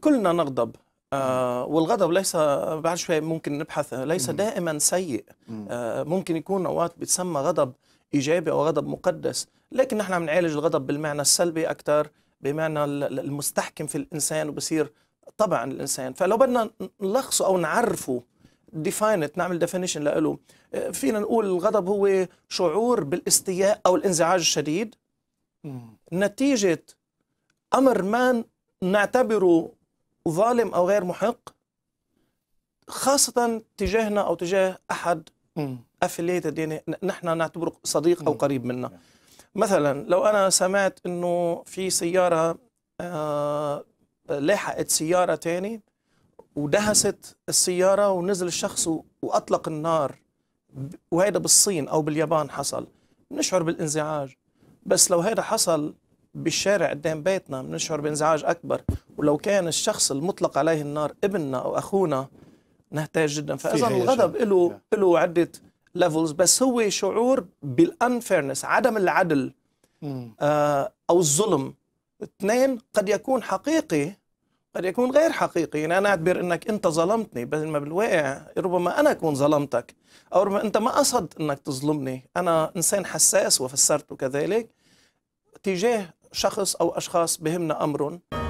كلنا نغضب آه والغضب ليس بعد شوي ممكن نبحث ليس دائما سيء آه ممكن يكون اوقات بتسمى غضب ايجابي او غضب مقدس لكن نحن عم نعالج الغضب بالمعنى السلبي اكثر بمعنى المستحكم في الانسان وبصير طبعا الانسان فلو بدنا نلخصه او نعرفه ديفاينت نعمل ديفينيشن له آه، فينا نقول الغضب هو شعور بالاستياء او الانزعاج الشديد نتيجه امر ما نعتبره ظالم أو غير محق خاصة تجاهنا أو تجاه أحد أفليتد يعني نحن نعتبره صديق أو قريب منا نعم. مثلا لو أنا سمعت أنه في سيارة لاحقت آه، لحقت سيارة تاني ودهست السيارة ونزل الشخص وأطلق النار وهذا بالصين أو باليابان حصل نشعر بالانزعاج بس لو هذا حصل بالشارع قدام بيتنا بنشعر بانزعاج اكبر ولو كان الشخص المطلق عليه النار ابننا او اخونا نحتاج جدا فاذا الغضب له له عده ليفلز بس هو شعور بالانفيرنس عدم العدل آه او الظلم اثنين قد يكون حقيقي قد يكون غير حقيقي يعني انا اعتبر انك انت ظلمتني بل ما بالواقع ربما انا اكون ظلمتك او ربما انت ما قصد انك تظلمني انا انسان حساس وفسرته كذلك تجاه شخص أو أشخاص بهمنا أمرهم